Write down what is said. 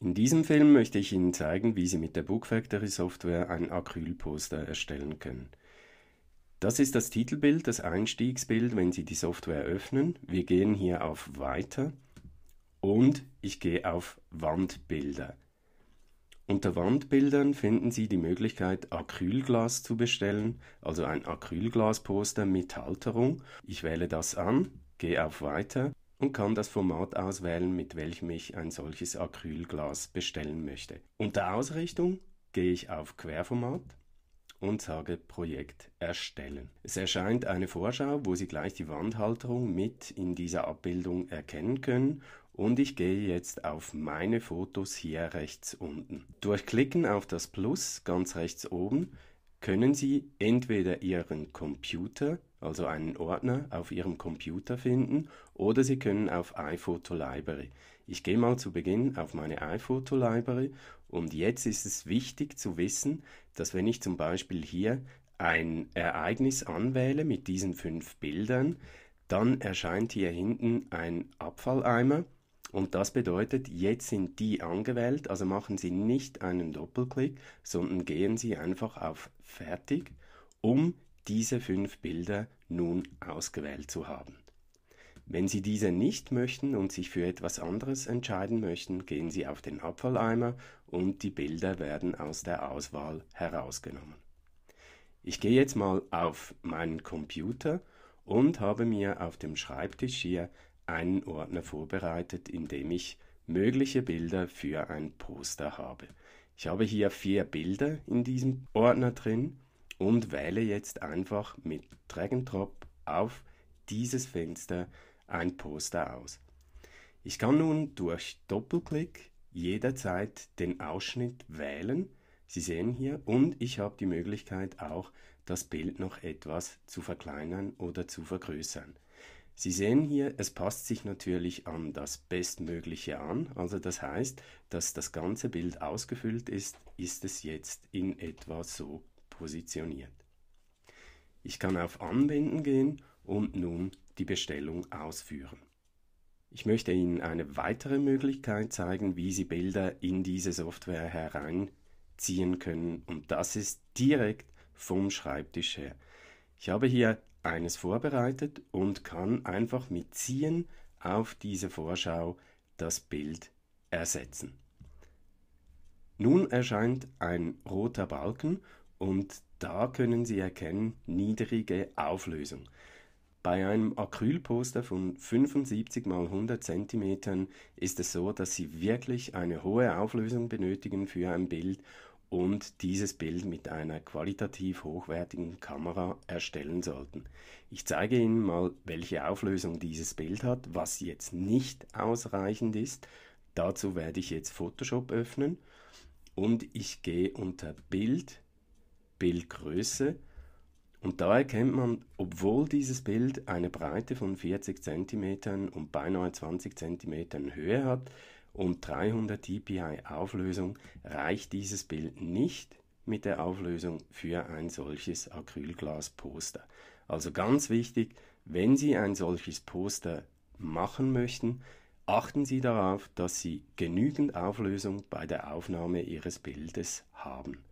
In diesem Film möchte ich Ihnen zeigen, wie Sie mit der Book Factory Software ein Acrylposter erstellen können. Das ist das Titelbild, das Einstiegsbild, wenn Sie die Software öffnen. Wir gehen hier auf Weiter und ich gehe auf Wandbilder. Unter Wandbildern finden Sie die Möglichkeit, Acrylglas zu bestellen, also ein Acrylglasposter mit Halterung. Ich wähle das an, gehe auf Weiter und kann das Format auswählen, mit welchem ich ein solches Acrylglas bestellen möchte. Unter Ausrichtung gehe ich auf Querformat und sage Projekt erstellen. Es erscheint eine Vorschau, wo Sie gleich die Wandhalterung mit in dieser Abbildung erkennen können und ich gehe jetzt auf meine Fotos hier rechts unten. Durch Klicken auf das Plus ganz rechts oben können Sie entweder Ihren Computer, also einen Ordner auf Ihrem Computer finden, oder Sie können auf iPhoto Library. Ich gehe mal zu Beginn auf meine iPhoto Library und jetzt ist es wichtig zu wissen, dass wenn ich zum Beispiel hier ein Ereignis anwähle mit diesen fünf Bildern, dann erscheint hier hinten ein Abfalleimer und das bedeutet, jetzt sind die angewählt, also machen Sie nicht einen Doppelklick, sondern gehen Sie einfach auf Fertig, um diese fünf Bilder nun ausgewählt zu haben. Wenn Sie diese nicht möchten und sich für etwas anderes entscheiden möchten, gehen Sie auf den Abfalleimer und die Bilder werden aus der Auswahl herausgenommen. Ich gehe jetzt mal auf meinen Computer und habe mir auf dem Schreibtisch hier einen Ordner vorbereitet, in dem ich mögliche Bilder für ein Poster habe. Ich habe hier vier Bilder in diesem Ordner drin und wähle jetzt einfach mit Drag and Drop auf dieses Fenster ein Poster aus. Ich kann nun durch Doppelklick jederzeit den Ausschnitt wählen. Sie sehen hier und ich habe die Möglichkeit auch das Bild noch etwas zu verkleinern oder zu vergrößern. Sie sehen hier, es passt sich natürlich an das Bestmögliche an. Also das heißt, dass das ganze Bild ausgefüllt ist, ist es jetzt in etwa so positioniert. Ich kann auf Anwenden gehen und nun die Bestellung ausführen. Ich möchte Ihnen eine weitere Möglichkeit zeigen, wie Sie Bilder in diese Software hereinziehen können und das ist direkt vom Schreibtisch her. Ich habe hier eines vorbereitet und kann einfach mit Ziehen auf diese Vorschau das Bild ersetzen. Nun erscheint ein roter Balken und da können Sie erkennen niedrige Auflösung. Bei einem Acrylposter von 75 x 100 cm ist es so, dass Sie wirklich eine hohe Auflösung benötigen für ein Bild und dieses Bild mit einer qualitativ hochwertigen Kamera erstellen sollten. Ich zeige Ihnen mal, welche Auflösung dieses Bild hat, was jetzt nicht ausreichend ist. Dazu werde ich jetzt Photoshop öffnen und ich gehe unter Bild, Bildgröße und da erkennt man, obwohl dieses Bild eine Breite von 40 cm und beinahe 20 cm Höhe hat, und 300 dpi Auflösung reicht dieses Bild nicht mit der Auflösung für ein solches Acrylglas-Poster. Also ganz wichtig, wenn Sie ein solches Poster machen möchten, achten Sie darauf, dass Sie genügend Auflösung bei der Aufnahme Ihres Bildes haben.